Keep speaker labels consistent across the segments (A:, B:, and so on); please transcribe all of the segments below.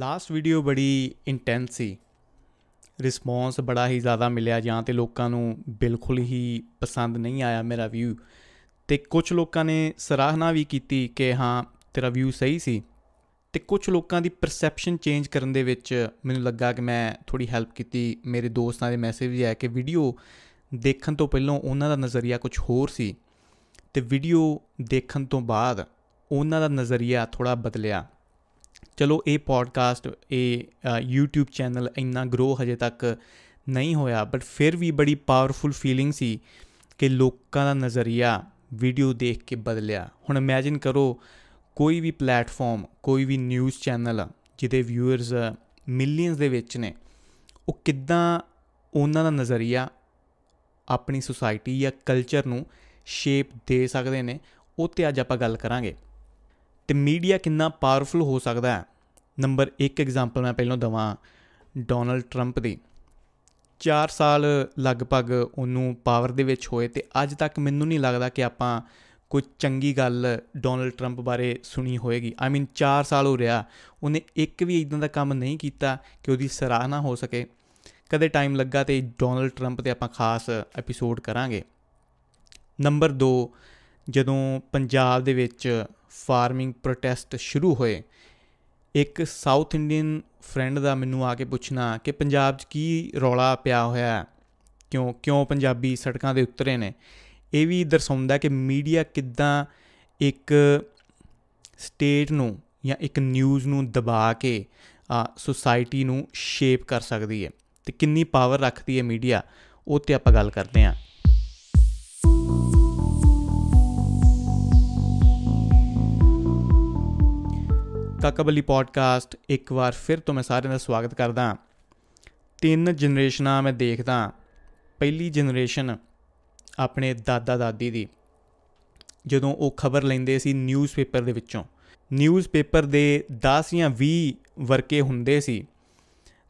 A: last video ਬੜੀ intense ਸੀ response ਬੜਾ ਹੀ ਜ਼ਿਆਦਾ ਮਿਲਿਆ ਜਾਂ ਤੇ ਲੋਕਾਂ ਨੂੰ ਬਿਲਕੁਲ ਹੀ ਪਸੰਦ ਨਹੀਂ ਆਇਆ ਮੇਰਾ ਵੀਊ ਤੇ ਕੁਝ ਲੋਕਾਂ ਨੇ ਸਰਾਹਨਾ ਵੀ ਕੀਤੀ ਕਿ ਹਾਂ ਤੇਰਾ ਵੀਊ ਸਹੀ ਸੀ ਤੇ ਕੁਝ ਲੋਕਾਂ ਦੀ ਪਰਸੈਪਸ਼ਨ ਚੇਂਜ ਕਰਨ ਦੇ ਵਿੱਚ ਮੈਨੂੰ ਲੱਗਾ ਕਿ ਮੈਂ ਥੋੜੀ ਹੈਲਪ ਕੀਤੀ ਮੇਰੇ ਦੋਸਤਾਂ ਦੇ ਮੈਸੇਜ ਵੀ ਕਿ ਵੀਡੀਓ ਦੇਖਣ ਤੋਂ ਪਹਿਲਾਂ ਉਹਨਾਂ ਦਾ ਨਜ਼ਰੀਆ ਕੁਝ ਹੋਰ ਸੀ ਤੇ ਵੀਡੀਓ ਦੇਖਣ ਤੋਂ ਬਾਅਦ ਉਹਨਾਂ ਦਾ ਨਜ਼ਰੀਆ ਥੋੜਾ ਬਦਲਿਆ ਚਲੋ ਇਹ ਪੋਡਕਾਸਟ ਇਹ YouTube ਚੈਨਲ ਇੰਨਾ ਗਰੋ ਹਜੇ ਤੱਕ ਨਹੀਂ ਹੋਇਆ ਬਟ ਫਿਰ ਵੀ ਬੜੀ ਪਾਵਰਫੁਲ ਫੀਲਿੰਗ ਸੀ ਕਿ ਲੋਕਾਂ ਦਾ ਨਜ਼ਰੀਆ ਵੀਡੀਓ ਦੇਖ ਕੇ ਬਦਲਿਆ ਹੁਣ ਇਮੇਜਿਨ ਕਰੋ ਕੋਈ ਵੀ ਪਲੇਟਫਾਰਮ ਕੋਈ ਵੀ ਨਿਊਜ਼ ਚੈਨਲ ਜਿਹਦੇ ਵਿਊਅਰਸ ਮਿਲੀਅਨਸ ਦੇ ਵਿੱਚ ਨੇ ਉਹ ਕਿੱਦਾਂ ਉਹਨਾਂ ਦਾ ਨਜ਼ਰੀਆ ਆਪਣੀ ਸੋਸਾਇਟੀ ਜਾਂ ਕਲਚਰ ਨੂੰ ਸ਼ੇਪ ਦੇ ਸਕਦੇ ਨੇ ਉਹ ਤੇ ਅੱਜ ਆਪਾਂ ਗੱਲ ਕਰਾਂਗੇ ਤੇ ਮੀਡੀਆ ਕਿੰਨਾ ਪਾਵਰਫੁਲ ਹੋ ਸਕਦਾ ਹੈ ਨੰਬਰ 1 ਐਗਜ਼ਾਮਪਲ ਮੈਂ ਪਹਿਲਾਂ ਦਵਾਂ ਡੋਨਲਡ 트ੰਪ ਦੀ 4 ਸਾਲ ਲਗਭਗ ਉਹਨੂੰ ਪਾਵਰ ਦੇ ਵਿੱਚ ਹੋਏ ਤੇ ਅੱਜ ਤੱਕ ਮੈਨੂੰ ਨਹੀਂ ਲੱਗਦਾ ਕਿ ਆਪਾਂ ਕੋਈ ਚੰਗੀ ਗੱਲ ਡੋਨਲਡ 트ੰਪ ਬਾਰੇ ਸੁਣੀ ਹੋਏਗੀ ਆਈ ਮੀਨ 4 ਸਾਲ ਹੋ ਰਿਹਾ ਉਹਨੇ ਇੱਕ ਵੀ ਇਦਾਂ ਦਾ ਕੰਮ ਨਹੀਂ ਕੀਤਾ ਕਿ ਉਹਦੀ ਸਰਾਹਨਾ ਹੋ ਸਕੇ ਕਦੇ ਟਾਈਮ ਲੱਗਾ ਤੇ ਡੋਨਲਡ 트ੰਪ ਤੇ ਆਪਾਂ ਖਾਸ ਐਪੀਸੋਡ ਕਰਾਂਗੇ ਨੰਬਰ 2 ਜਦੋਂ ਪੰਜਾਬ ਦੇ ਵਿੱਚ ਫਾਰਮਿੰਗ ਪ੍ਰੋਟੈਸਟ ਸ਼ੁਰੂ ਹੋਏ ਇੱਕ ਸਾਊਥ ਇੰਡੀਅਨ ਫਰੈਂਡ ਦਾ ਮੈਨੂੰ ਆ ਕੇ ਪੁੱਛਣਾ ਕਿ ਪੰਜਾਬ 'ਚ ਕੀ ਰੌਲਾ ਪਿਆ ਹੋਇਆ ਕਿਉਂ ਕਿਉਂ ਪੰਜਾਬੀ ਸੜਕਾਂ ਦੇ ਉਤਰੇ ਨੇ ਇਹ ਵੀ ਦਰਸਾਉਂਦਾ ਕਿ ਮੀਡੀਆ ਕਿੱਦਾਂ ਇੱਕ ਸਟੇਟ ਨੂੰ ਜਾਂ ਇੱਕ ਨਿਊਜ਼ ਨੂੰ ਦਬਾ ਕੇ ਸੋਸਾਇਟੀ ਨੂੰ ਸ਼ੇਪ ਕਰ ਸਕਦੀ ਹੈ ਤੇ ਕਿੰਨੀ ਪਾਵਰ ਰੱਖਦੀ ਹੈ ਮੀਡੀਆ ਉਹ ਤੇ ਆਪਾਂ ਗੱਲ ਕਰਦੇ ਆਂ ਕਕਬਲੀ ਪੋਡਕਾਸਟ ਇੱਕ ਵਾਰ ਫਿਰ ਤੋਂ ਮੈਂ ਸਾਰਿਆਂ ਦਾ ਸਵਾਗਤ ਕਰਦਾ ਤਿੰਨ ਜਨਰੇਸ਼ਨਾਂ ਮੈਂ ਦੇਖਦਾ ਪਹਿਲੀ ਜਨਰੇਸ਼ਨ ਆਪਣੇ ਦਾਦਾ ਦਾਦੀ ਦੀ ਜਦੋਂ ਉਹ ਖਬਰ ਲੈਂਦੇ ਸੀ ਨਿਊਜ਼ਪੇਪਰ ਦੇ ਵਿੱਚੋਂ ਨਿਊਜ਼ਪੇਪਰ ਦੇ 10 ਜਾਂ 20 ਵਰਕੇ ਹੁੰਦੇ ਸੀ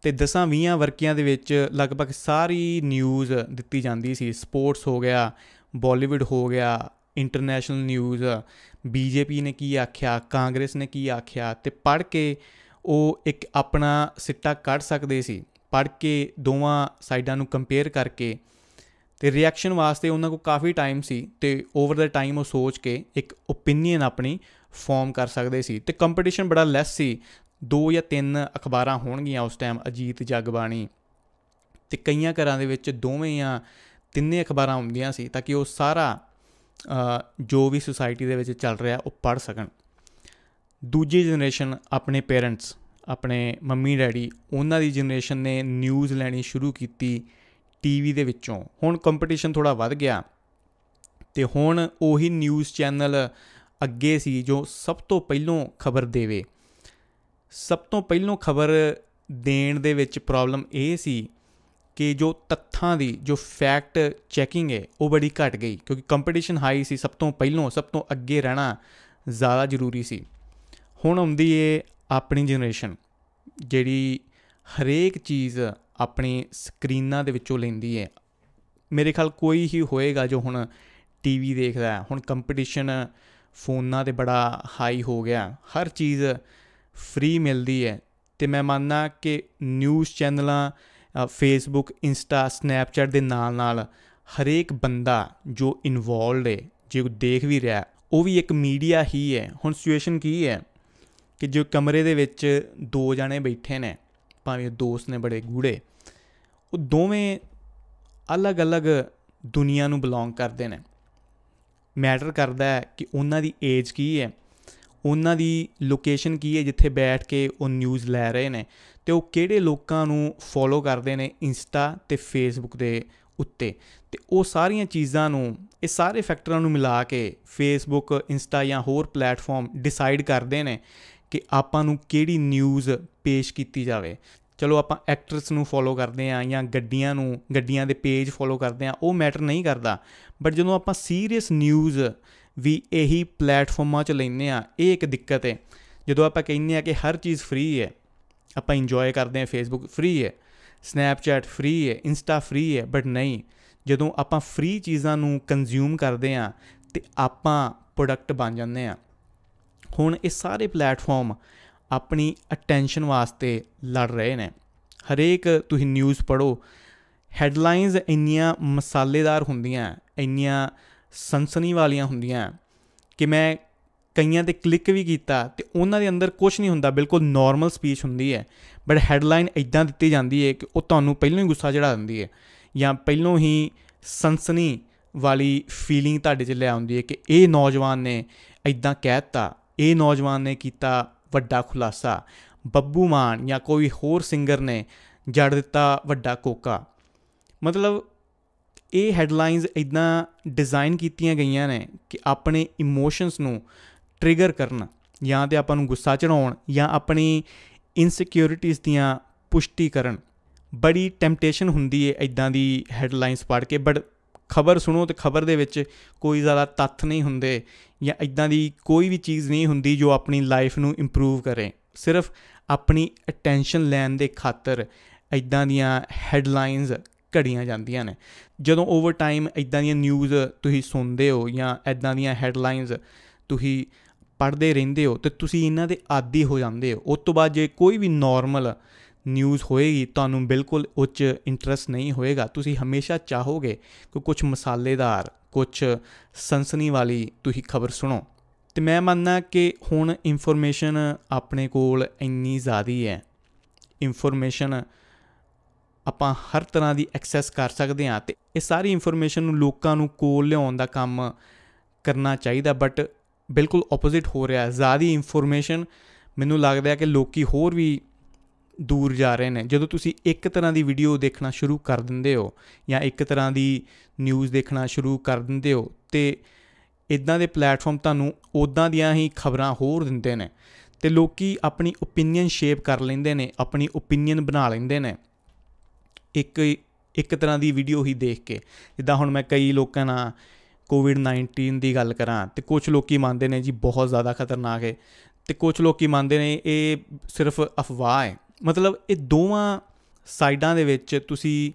A: ਤੇ 10-20 ਵਰਕਿਆਂ ਦੇ ਵਿੱਚ ਲਗਭਗ ਸਾਰੀ ਨਿਊਜ਼ ਦਿੱਤੀ ਜਾਂਦੀ ਸੀ ਸਪੋਰਟਸ ਹੋ ਗਿਆ ਬਾਲੀਵੁੱਡ ਹੋ ਗਿਆ ਇੰਟਰਨੈਸ਼ਨਲ ਨਿਊਜ਼ ਬੀਜੇਪੀ ਨੇ ਕੀ ਆਖਿਆ ਕਾਂਗਰਸ ਨੇ ਕੀ ਆਖਿਆ ਤੇ ਪੜ ਕੇ ਉਹ ਇੱਕ ਆਪਣਾ ਸਿੱਟਾ ਕੱਢ ਸਕਦੇ ਸੀ ਪੜ ਕੇ ਦੋਵਾਂ ਸਾਈਡਾਂ ਨੂੰ ਕੰਪੇਅਰ ਕਰਕੇ ਤੇ ਰਿਐਕਸ਼ਨ ਵਾਸਤੇ ਉਹਨਾਂ ਕੋਲ ਕਾਫੀ ਟਾਈਮ ਸੀ ਤੇ ਓਵਰ ਦਾ ਟਾਈਮ ਉਹ ਸੋਚ ਕੇ ਇੱਕ ਓਪੀਨੀਅਨ ਆਪਣੀ ਫਾਰਮ ਕਰ ਸਕਦੇ ਸੀ ਤੇ ਕੰਪੀਟੀਸ਼ਨ ਬੜਾ ਲੈਸ ਸੀ ਦੋ ਜਾਂ ਤਿੰਨ ਅਖਬਾਰਾਂ ਹੋਣਗੀਆਂ ਉਸ ਟਾਈਮ ਅਜੀਤ ਜਗਬਾਣੀ ਤੇ ਕਈਆਂ ਘਰਾਂ ਦੇ ਵਿੱਚ ਦੋਵੇਂ ਜਾਂ ਤਿੰਨੇ ਅਖਬਾਰਾਂ ਹੁੰਦੀਆਂ ਸੀ ਤਾਂ ਕਿ ਉਹ ਸਾਰਾ ਜੋ ਵੀ ਸੁਸਾਇਟੀ ਦੇ ਵਿੱਚ ਚੱਲ ਰਿਹਾ ਉਹ ਪੜ ਸਕਣ ਦੂਜੀ ਜਨਰੇਸ਼ਨ ਆਪਣੇ ਪੇਰੈਂਟਸ ਆਪਣੇ ਮੰਮੀ ਡੈਡੀ ਉਹਨਾਂ ਦੀ ਜਨਰੇਸ਼ਨ ਨੇ ਨਿਊਜ਼ ਲੈਣੀ ਸ਼ੁਰੂ ਕੀਤੀ ਟੀਵੀ ਦੇ ਵਿੱਚੋਂ ਹੁਣ ਕੰਪੀਟੀਸ਼ਨ ਥੋੜਾ ਵੱਧ ਗਿਆ ਤੇ ਹੁਣ ਉਹੀ ਨਿਊਜ਼ ਚੈਨਲ ਅੱਗੇ ਸੀ ਜੋ ਸਭ ਤੋਂ ਪਹਿਲਾਂ ਖਬਰ ਦੇਵੇ ਸਭ ਤੋਂ ਪਹਿਲਾਂ ਖਬਰ ਦੇਣ ਦੇ ਵਿੱਚ ਪ੍ਰੋਬਲਮ ਇਹ ਸੀ ਕਿ ਜੋ ਤੱਥਾਂ ਦੀ ਜੋ ਫੈਕਟ ਚੈਕਿੰਗ ਹੈ ਉਹ ਬੜੀ ਘਟ ਗਈ ਕਿਉਂਕਿ ਕੰਪੀਟੀਸ਼ਨ ਹਾਈ ਸੀ ਸਭ ਤੋਂ ਪਹਿਲਾਂ ਸਭ ਤੋਂ ਅੱਗੇ ਰਹਿਣਾ ਜ਼ਿਆਦਾ ਜ਼ਰੂਰੀ ਸੀ ਹੁਣ ਆਉਂਦੀ ਏ ਆਪਣੀ ਜਨਰੇਸ਼ਨ ਜਿਹੜੀ ਹਰੇਕ ਚੀਜ਼ ਆਪਣੀ ਸਕਰੀਨਾਂ ਦੇ ਵਿੱਚੋਂ ਲੈਂਦੀ ਏ ਮੇਰੇ ਖਿਆਲ ਕੋਈ ਹੀ ਹੋਏਗਾ ਜੋ ਹੁਣ ਟੀਵੀ ਦੇਖਦਾ ਹੁਣ ਕੰਪੀਟੀਸ਼ਨ ਫੋਨਾਂ ਤੇ ਬੜਾ ਹਾਈ ਹੋ ਗਿਆ ਹਰ ਚੀਜ਼ ਫ੍ਰੀ ਮਿਲਦੀ ਏ ਤੇ ਮੈਂ ਮੰਨਦਾ ਕਿ ਨਿਊਜ਼ ਚੈਨਲਾਂ ਫੇਸਬੁੱਕ ਇੰਸਟਾ ਸਨੈਪਚੈਟ ਦੇ ਨਾਲ ਨਾਲ ਹਰੇਕ ਬੰਦਾ ਜੋ ਇਨਵੋਲਡ ਹੈ ਜੇ ਦੇਖ ਵੀ ਰਿਹਾ ਉਹ ਵੀ ਇੱਕ ਮੀਡੀਆ ਹੀ ਹੈ ਹੁਣ ਸਿਚੁਏਸ਼ਨ ਕੀ ਹੈ ਕਿ ਜੋ ਕਮਰੇ ਦੇ ਵਿੱਚ ਦੋ ਜਾਣੇ ਬੈਠੇ ਨੇ ਭਾਵੇਂ ਦੋਸਤ ਨੇ ਬੜੇ ਗੂੜੇ ਉਹ ਦੋਵੇਂ ਅਲੱਗ-ਅਲੱਗ ਦੁਨੀਆ ਨੂੰ ਬਿਲੋਂਗ ਕਰਦੇ ਨੇ ਮੈਟਰ ਕਰਦਾ ਹੈ ਕਿ ਉਹਨਾਂ ਦੀ ਏਜ ਕੀ ਹੈ ਉਹਨਾਂ ਦੀ ਲੋਕੇਸ਼ਨ ਕੀ ਹੈ ਜਿੱਥੇ ਬੈਠ ਕੇ ਉਹ ਨਿਊਜ਼ ਲੈ ਰਹੇ ਨੇ ਤੇ ਉਹ ਕਿਹੜੇ ਲੋਕਾਂ ਨੂੰ ਫੋਲੋ ਕਰਦੇ ਨੇ ਇੰਸਟਾ ਤੇ ਫੇਸਬੁੱਕ ਦੇ ਉੱਤੇ ਤੇ ਉਹ ਸਾਰੀਆਂ ਚੀਜ਼ਾਂ ਨੂੰ ਇਹ ਸਾਰੇ ਫੈਕਟਰਾਂ ਨੂੰ ਮਿਲਾ ਕੇ ਫੇਸਬੁੱਕ ਇੰਸਟਾ ਜਾਂ ਹੋਰ ਪਲੇਟਫਾਰਮ ਡਿਸਾਈਡ ਕਰਦੇ ਨੇ ਕਿ ਆਪਾਂ ਨੂੰ ਕਿਹੜੀ ਨਿਊਜ਼ ਪੇਸ਼ ਕੀਤੀ ਜਾਵੇ ਚਲੋ ਆਪਾਂ ਐਕਟਰਸ ਨੂੰ ਫੋਲੋ ਕਰਦੇ ਆਂ ਜਾਂ ਗੱਡੀਆਂ ਨੂੰ ਗੱਡੀਆਂ ਦੇ ਪੇਜ ਫੋਲੋ ਕਰਦੇ ਆਂ ਉਹ ਮੈਟਰ ਨਹੀਂ ਕਰਦਾ ਬਟ ਜਦੋਂ ਆਪਾਂ ਸੀਰੀਅਸ ਨਿਊਜ਼ ਵੀ ਇਹੀ ਪਲੇਟਫਾਰਮਾਂ 'ਚ ਲੈਨੇ ਆ ਇਹ ਇੱਕ ਦਿੱਕਤ ਹੈ ਜਦੋਂ ਆਪਾਂ ਕਹਿੰਨੇ ਆ ਕਿ ਹਰ ਚੀਜ਼ ਫ੍ਰੀ ਹੈ ਆਪਾਂ ਇੰਜੋਏ ਕਰਦੇ ਆ ਫੇਸਬੁੱਕ ਫ੍ਰੀ ਹੈ ਸਨੈਪਚੈਟ ਫ੍ਰੀ ਹੈ ਇੰਸਟਾ ਫ੍ਰੀ ਹੈ ਬਟ ਨਹੀਂ ਜਦੋਂ ਆਪਾਂ ਫ੍ਰੀ ਚੀਜ਼ਾਂ ਨੂੰ ਕੰਜ਼ਿਊਮ ਕਰਦੇ ਆ ਤੇ ਆਪਾਂ ਪ੍ਰੋਡਕਟ ਬਣ ਜਾਂਦੇ ਆ ਹੁਣ ਇਹ ਸਾਰੇ ਪਲੇਟਫਾਰਮ ਆਪਣੀ ਅਟੈਂਸ਼ਨ ਵਾਸਤੇ ਲੜ ਰਹੇ ਨੇ ਹਰੇਕ ਤੁਸੀਂ ਨਿਊਜ਼ ਪੜੋ ਹੈਡਲਾਈਨਸ ਇੰਨੀਆਂ ਮਸਾਲੇਦਾਰ ਹੁੰਦੀਆਂ ਇੰਨੀਆਂ ਸੰਸਨੀ ਵਾਲੀਆਂ ਹੁੰਦੀਆਂ ਕਿ ਮੈਂ ਕਈਆਂ ਤੇ ਕਲਿੱਕ ਵੀ ਕੀਤਾ ਤੇ ਉਹਨਾਂ ਦੇ ਅੰਦਰ ਕੁਝ ਨਹੀਂ ਹੁੰਦਾ ਬਿਲਕੁਲ ਨਾਰਮਲ ਸਪੀਚ ਹੁੰਦੀ ਹੈ ਬਟ ਹੈਡਲਾਈਨ ਇਦਾਂ ਦਿੱਤੀ ਜਾਂਦੀ ਹੈ ਕਿ ਉਹ ਤੁਹਾਨੂੰ ਪਹਿਲਾਂ ਹੀ ਗੁੱਸਾ ਚੜਾ ਦਿੰਦੀ ਹੈ ਜਾਂ ਪਹਿਲਾਂ ਹੀ ਸੰਸਨੀ ਵਾਲੀ ਫੀਲਿੰਗ ਤੁਹਾਡੇ 'ਚ ਲੈ ਆਉਂਦੀ ਹੈ ਕਿ ਇਹ ਨੌਜਵਾਨ ਨੇ ਇਦਾਂ ਕਹਿਤਾ ਇਹ ਨੌਜਵਾਨ ਨੇ ਕੀਤਾ ਵੱਡਾ ਖੁਲਾਸਾ ਬੱਬੂ ਮਾਨ ਜਾਂ ਕੋਈ ਹੋਰ ਸਿੰਗਰ ਨੇ ਜੜ ਦਿੱਤਾ ਵੱਡਾ ਕੋਕਾ ਮਤਲਬ ਇਹ ਹੈਡਲਾਈਨਸ ਇਦਾਂ ਡਿਜ਼ਾਈਨ ਕੀਤੀਆਂ ਗਈਆਂ ਨੇ ਕਿ ਆਪਣੇ ਇਮੋਸ਼ਨਸ ਨੂੰ ਟ੍ਰਿਗਰ ਕਰਨ ਜਾਂ ਤੇ ਆਪਾਂ ਨੂੰ ਗੁੱਸਾ ਚੜਾਉਣ ਜਾਂ ਆਪਣੀ ਇਨਸਿਕਿਉਰਿਟੀਆਂ ਦੀਆਂ ਪੁਸ਼ਟੀ ਕਰਨ ਬੜੀ ਟੈਂਪਟੇਸ਼ਨ ਹੁੰਦੀ ਏ ਇਦਾਂ ਦੀ ਹੈਡਲਾਈਨਸ ਪੜ੍ਹ ਕੇ ਬਟ ਖਬਰ ਸੁਣੋ ਤੇ ਖਬਰ ਦੇ ਵਿੱਚ ਕੋਈ ਜ਼ਿਆਦਾ ਤੱਥ ਨਹੀਂ ਹੁੰਦੇ ਜਾਂ ਇਦਾਂ ਦੀ ਕੋਈ ਵੀ ਚੀਜ਼ ਨਹੀਂ ਹੁੰਦੀ ਜੋ ਆਪਣੀ ਲਾਈਫ ਨੂੰ ਇੰਪਰੂਵ ਕਰੇ ਸਿਰਫ ਆਪਣੀ ਅਟੈਂਸ਼ਨ ਲੈਣ ਦੇ ਖਾਤਰ ਇਦਾਂ ਦੀਆਂ ਹੈਡਲਾਈਨਸ ਘੜੀਆਂ ਜਾਂਦੀਆਂ ਨੇ ਜਦੋਂ ਓਵਰ ਟਾਈਮ ਇਦਾਂ ਦੀਆਂ ਨਿਊਜ਼ ਤੁਸੀਂ ਸੁਣਦੇ ਹੋ ਜਾਂ ਇਦਾਂ ਦੀਆਂ ਹੈਡਲਾਈਨਸ ਤੁਸੀਂ ਪੜ੍ਹਦੇ ਰਹਿੰਦੇ ਹੋ ਤੇ ਤੁਸੀਂ ਇਹਨਾਂ ਦੇ ਆਦੀ ਹੋ ਜਾਂਦੇ ਹੋ ਉਸ ਤੋਂ ਬਾਅਦ ਜੇ ਕੋਈ ਵੀ ਨਾਰਮਲ ਨਿਊਜ਼ ਹੋਏਗੀ ਤੁਹਾਨੂੰ ਬਿਲਕੁਲ ਉੱਚ ਇੰਟਰਸਟ ਨਹੀਂ ਹੋਏਗਾ ਤੁਸੀਂ ਹਮੇਸ਼ਾ ਚਾਹੋਗੇ ਕਿ ਕੁਝ ਮਸਾਲੇਦਾਰ ਕੁਝ ਸੰਸਨੀ ਵਾਲੀ ਤੁਸੀਂ ਖਬਰ ਸੁਣੋ ਤੇ ਮੈਂ ਮੰਨਦਾ ਕਿ ਹੁਣ ਇਨਫੋਰਮੇਸ਼ਨ ਆਪਣੇ ਕੋਲ ਇੰਨੀ ਜ਼ਿਆਦੀ ਹੈ ਇਨਫੋਰਮੇਸ਼ਨ ਆਪਾਂ ਹਰ ਤਰ੍ਹਾਂ ਦੀ ਐਕਸੈਸ ਕਰ ਸਕਦੇ ਹਾਂ ਤੇ ਇਹ ਸਾਰੀ ਇਨਫੋਰਮੇਸ਼ਨ ਨੂੰ ਲੋਕਾਂ ਨੂੰ ਕੋਲ ਲਿਆਉਣ ਦਾ ਕੰਮ ਕਰਨਾ ਚਾਹੀਦਾ ਬਟ ਬਿਲਕੁਲ ਆਪੋਜ਼ਿਟ ਹੋ ਰਿਹਾ ਹੈ ਜ਼ਿਆਦੀ ਇਨਫੋਰਮੇਸ਼ਨ ਮੈਨੂੰ ਲੱਗਦਾ ਹੈ ਕਿ ਲੋਕੀ ਹੋਰ ਵੀ ਦੂਰ ਜਾ ਰਹੇ ਨੇ ਜਦੋਂ ਤੁਸੀਂ ਇੱਕ ਤਰ੍ਹਾਂ ਦੀ ਵੀਡੀਓ ਦੇਖਣਾ ਸ਼ੁਰੂ ਕਰ ਦਿੰਦੇ ਹੋ ਜਾਂ ਇੱਕ ਤਰ੍ਹਾਂ ਦੀ ਨਿਊਜ਼ ਦੇਖਣਾ ਸ਼ੁਰੂ ਕਰ ਦਿੰਦੇ ਹੋ ਤੇ ਇਦਾਂ ਦੇ ਪਲੇਟਫਾਰਮ ਤੁਹਾਨੂੰ ਉਦਾਂ ਦੀਆਂ ਹੀ ਖਬਰਾਂ ਹੋਰ ਦਿੰਦੇ ਨੇ ਤੇ ਲੋਕੀ ਆਪਣੀ ਓਪੀਨੀਅਨ ਸ਼ੇਪ ਕਰ ਲੈਂਦੇ ਨੇ ਆਪਣੀ ਓਪੀਨੀਅਨ ਬਣਾ ਲੈਂਦੇ ਨੇ ਇੱਕ ਇੱਕ ਤਰ੍ਹਾਂ ਦੀ ਵੀਡੀਓ ਹੀ ਦੇਖ ਕੇ ਜਿੱਦਾਂ ਹੁਣ ਮੈਂ ਕਈ ਲੋਕਾਂ ਨਾਲ ਕੋਵਿਡ-19 ਦੀ ਗੱਲ ਕਰਾਂ ਤੇ ਕੁਝ ਲੋਕੀ ਮੰਨਦੇ ਨੇ ਜੀ ਬਹੁਤ ਜ਼ਿਆਦਾ ਖਤਰਨਾਕ ਹੈ ਤੇ ਕੁਝ ਲੋਕੀ ਮੰਨਦੇ ਨੇ ਇਹ ਸਿਰਫ ਅਫਵਾਹ ਹੈ ਮਤਲਬ ਇਹ ਦੋਵਾਂ ਸਾਈਡਾਂ ਦੇ ਵਿੱਚ ਤੁਸੀਂ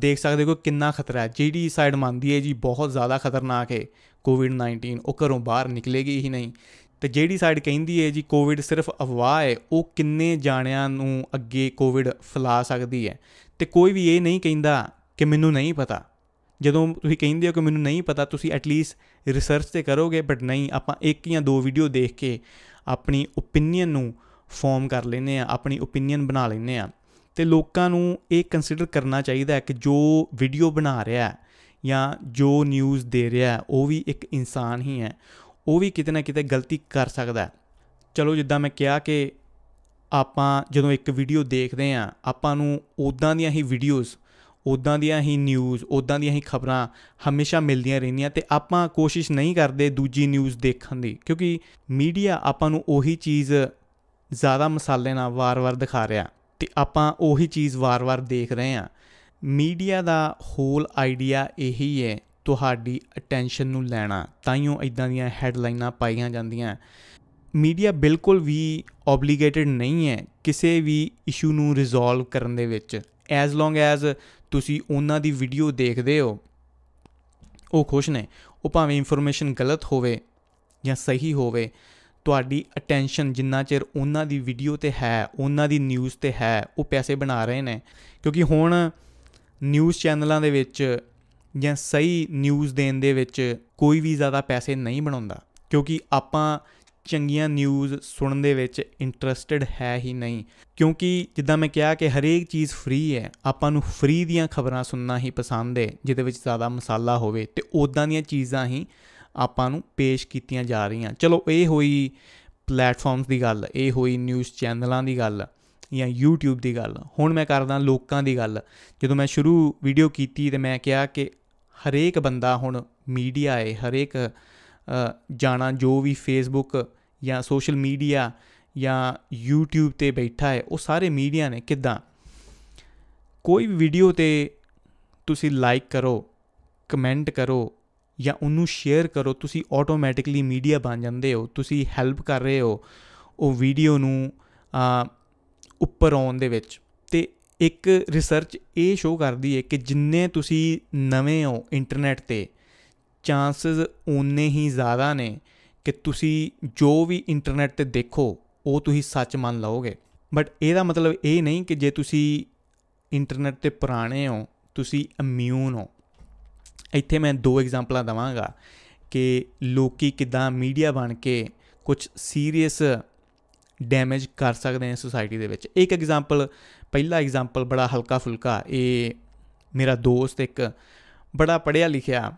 A: ਦੇਖ ਸਕਦੇ ਹੋ ਕਿੰਨਾ ਖਤਰਾ ਹੈ ਜਿਹੜੀ ਸਾਈਡ ਮੰਨਦੀ ਹੈ ਜੀ ਬਹੁਤ ਜ਼ਿਆਦਾ ਖਤਰਨਾਕ ਹੈ ਕੋਵਿਡ-19 ਉਹ ਘਰੋਂ ਬਾਹਰ ਨਿਕਲੇਗੀ ਹੀ ਨਹੀਂ ਤੇ ਜਿਹੜੀ ਸਾਈਡ ਕਹਿੰਦੀ ਹੈ ਜੀ ਕੋਵਿਡ ਸਿਰਫ ਅਫਵਾਹ ਹੈ ਉਹ ਕਿੰਨੇ ਜਾਣਿਆਂ ਨੂੰ ਅੱਗੇ ਕੋਵਿਡ ਫੈਲਾ ਸਕਦੀ ਹੈ ਤੇ ਕੋਈ ਵੀ ਇਹ ਨਹੀਂ ਕਹਿੰਦਾ ਕਿ ਮੈਨੂੰ ਨਹੀਂ ਪਤਾ ਜਦੋਂ ਤੁਸੀਂ ਕਹਿੰਦੇ ਹੋ ਕਿ ਮੈਨੂੰ ਨਹੀਂ ਪਤਾ ਤੁਸੀਂ ਐਟਲੀਸਟ ਰਿਸਰਚ ਤੇ ਕਰੋਗੇ ਬਟ ਨਹੀਂ ਆਪਾਂ ਇੱਕ ਜਾਂ ਦੋ ਵੀਡੀਓ ਦੇਖ ਕੇ ਆਪਣੀ opinion ਨੂੰ ਫਾਰਮ ਕਰ ਲੈਨੇ ਆ ਆਪਣੀ opinion ਬਣਾ ਲੈਨੇ ਆ ਤੇ ਲੋਕਾਂ ਨੂੰ ਇਹ ਕੰਸੀਡਰ ਕਰਨਾ ਚਾਹੀਦਾ ਹੈ ਕਿ ਜੋ ਵੀਡੀਓ ਬਣਾ ਰਿਹਾ ਹੈ ਜਾਂ ਜੋ ਨਿਊਜ਼ ਦੇ ਰਿਹਾ ਹੈ ਉਹ ਵੀ ਇੱਕ ਇਨਸਾਨ ਹੀ ਹੈ ਉਹ ਵੀ ਕਿਤੇ ਨਾ ਕਿਤੇ ਗਲਤੀ ਕਰ ਸਕਦਾ ਹੈ ਚਲੋ ਜਿੱਦਾਂ ਮੈਂ ਕਿਹਾ ਕਿ ਆਪਾਂ ਜਦੋਂ ਇੱਕ ਵੀਡੀਓ ਦੇਖਦੇ ਆ ਆਪਾਂ ਨੂੰ ਉਦਾਂ ਦੀਆਂ ਹੀ ਵੀਡੀਓਜ਼ ਉਦਾਂ ਦੀਆਂ ਹੀ ਨਿਊਜ਼ ਉਦਾਂ ਦੀਆਂ ਹੀ ਖਬਰਾਂ ਹਮੇਸ਼ਾ ਮਿਲਦੀਆਂ ਰਹਿੰਦੀਆਂ ਤੇ ਆਪਾਂ ਕੋਸ਼ਿਸ਼ ਨਹੀਂ ਕਰਦੇ ਦੂਜੀ ਨਿਊਜ਼ ਦੇਖਣ ਦੀ ਕਿਉਂਕਿ ਮੀਡੀਆ ਆਪਾਂ ਨੂੰ ਉਹੀ ਚੀਜ਼ ਜ਼ਿਆਦਾ ਮਸਾਲੇ ਨਾਲ ਵਾਰ-ਵਾਰ ਦਿਖਾ ਰਿਹਾ ਤੇ ਆਪਾਂ ਉਹੀ ਚੀਜ਼ ਵਾਰ-ਵਾਰ ਦੇਖ ਰਹੇ ਆ ਮੀਡੀਆ ਦਾ ਹੋਲ ਆਈਡੀਆ ਇਹੀ ਹੈ ਤੁਹਾਡੀ ਅਟੈਂਸ਼ਨ ਨੂੰ ਲੈਣਾ ਤਾਈਓ ਇਦਾਂ ਦੀਆਂ ਹੈਡਲਾਈਨਾਂ ਪਾਈਆਂ ਜਾਂਦੀਆਂ ਮੀਡੀਆ ਬਿਲਕੁਲ ਵੀ ਆਬਲੀਗੇਟਡ ਨਹੀਂ ਹੈ ਕਿਸੇ ਵੀ ਇਸ਼ੂ ਨੂੰ ਰਿਜ਼ੋਲਵ ਕਰਨ ਦੇ ਵਿੱਚ ਐਸ ਲੌਂਗ ਐਸ ਤੁਸੀਂ ਉਹਨਾਂ ਦੀ ਵੀਡੀਓ ਦੇਖਦੇ ਹੋ ਉਹ ਖੁਸ਼ ਨੇ ਉਹ ਭਾਵੇਂ ਇਨਫੋਰਮੇਸ਼ਨ ਗਲਤ ਹੋਵੇ ਜਾਂ ਸਹੀ ਹੋਵੇ ਤੁਹਾਡੀ ਅਟੈਂਸ਼ਨ ਜਿੰਨਾ ਚਿਰ ਉਹਨਾਂ ਦੀ ਵੀਡੀਓ ਤੇ ਹੈ ਉਹਨਾਂ ਦੀ ਨਿਊਜ਼ ਤੇ ਹੈ ਉਹ ਪੈਸੇ ਬਣਾ ਰਹੇ ਨੇ ਕਿਉਂਕਿ ਹੁਣ ਨਿਊਜ਼ ਚੈਨਲਾਂ ਦੇ ਵਿੱਚ ਜਾਂ ਸਹੀ ਨਿਊਜ਼ ਦੇਣ ਦੇ ਵਿੱਚ ਕੋਈ ਵੀ ਜ਼ਿਆਦਾ ਪੈਸੇ ਨਹੀਂ ਬਣਾਉਂਦਾ ਕਿਉਂਕਿ ਆਪਾਂ ਚੰਗੀਆਂ ਨਿਊਜ਼ ਸੁਣਨ ਦੇ ਵਿੱਚ ਇੰਟਰਸਟਿਡ ਹੈ ਹੀ ਨਹੀਂ ਕਿਉਂਕਿ ਜਿੱਦਾਂ ਮੈਂ ਕਿਹਾ ਕਿ ਹਰੇਕ ਚੀਜ਼ ਫ੍ਰੀ ਹੈ ਆਪਾਂ ਨੂੰ ਫ੍ਰੀ ਦੀਆਂ ਖਬਰਾਂ ਸੁਣਨਾ ਹੀ ਪਸੰਦ ਹੈ ਜਿਹਦੇ ਵਿੱਚ ਜ਼ਿਆਦਾ ਮਸਾਲਾ ਹੋਵੇ ਤੇ ਉਦਾਂ ਦੀਆਂ ਚੀਜ਼ਾਂ ਹੀ ਆਪਾਂ ਨੂੰ ਪੇਸ਼ ਕੀਤੀਆਂ ਜਾ ਰਹੀਆਂ ਚਲੋ ਇਹ ਹੋਈ ਪਲੇਟਫਾਰਮਸ ਦੀ ਗੱਲ ਇਹ ਹੋਈ ਨਿਊਜ਼ ਚੈਨਲਾਂ ਦੀ ਗੱਲ ਜਾਂ YouTube ਦੀ ਗੱਲ ਹੁਣ ਮੈਂ ਕਰਦਾ ਲੋਕਾਂ ਦੀ ਗੱਲ ਜਦੋਂ ਮੈਂ ਸ਼ੁਰੂ ਵੀਡੀਓ ਕੀਤੀ ਤੇ ਮੈਂ ਕਿਹਾ ਕਿ ਹਰੇਕ ਬੰਦਾ ਹੁਣ ਮੀਡੀਆ ਹੈ ਹਰੇਕ ਜਾਣਾ ਜੋ ਵੀ ਫੇਸਬੁੱਕ ਜਾਂ ਸੋਸ਼ਲ ਮੀਡੀਆ ਜਾਂ YouTube ਤੇ ਬੈਠਾ ਹੈ ਉਹ ਸਾਰੇ ਮੀਡੀਆ ਨੇ ਕਿਦਾਂ ਕੋਈ ਵੀ ਵੀਡੀਓ ਤੇ ਤੁਸੀਂ ਲਾਈਕ ਕਰੋ ਕਮੈਂਟ ਕਰੋ ਜਾਂ ਉਹਨੂੰ ਸ਼ੇਅਰ ਕਰੋ ਤੁਸੀਂ ਆਟੋਮੈਟਿਕਲੀ ਮੀਡੀਆ ਬਣ ਜਾਂਦੇ ਹੋ ਤੁਸੀਂ ਹੈਲਪ ਕਰ ਰਹੇ ਹੋ ਉਹ ਵੀਡੀਓ ਨੂੰ ਉੱਪਰ ਆਉਣ ਦੇ ਵਿੱਚ ਇੱਕ ਰਿਸਰਚ ਇਹ ਸ਼ੋਅ ਕਰਦੀ ਹੈ ਕਿ ਜਿੰਨੇ ਤੁਸੀਂ ਨਵੇਂ ਹੋ ਇੰਟਰਨੈਟ ਤੇ ਚਾਂਸਸ ਉਨੇ ਹੀ ਜ਼ਿਆਦਾ ਨੇ ਕਿ ਤੁਸੀਂ ਜੋ ਵੀ ਇੰਟਰਨੈਟ ਤੇ ਦੇਖੋ ਉਹ ਤੁਸੀਂ ਸੱਚ ਮੰਨ ਲਓਗੇ ਬਟ ਇਹਦਾ ਮਤਲਬ ਇਹ ਨਹੀਂ ਕਿ ਜੇ ਤੁਸੀਂ ਇੰਟਰਨੈਟ ਤੇ ਪੁਰਾਣੇ ਹੋ ਤੁਸੀਂ ਇਮਿਊਨ ਹੋ ਇੱਥੇ ਮੈਂ ਦੋ ਐਗਜ਼ਾਮਪਲਾਂ ਦਵਾਂਗਾ ਕਿ ਲੋਕੀ ਕਿਦਾਂ ਮੀਡੀਆ ਬਣ ਕੇ ਕੁਝ ਸੀਰੀਅਸ ਡੈਮੇਜ ਕਰ ਸਕਦੇ ਨੇ ਸੋਸਾਇਟੀ ਦੇ ਵਿੱਚ ਇੱਕ ਐਗਜ਼ਾਮਪਲ ਪਹਿਲਾ ਐਗਜ਼ਾਮਪਲ ਬੜਾ ਹਲਕਾ ਫੁਲਕਾ ਇਹ ਮੇਰਾ ਦੋਸਤ ਇੱਕ ਬੜਾ ਪੜਿਆ ਲਿਖਿਆ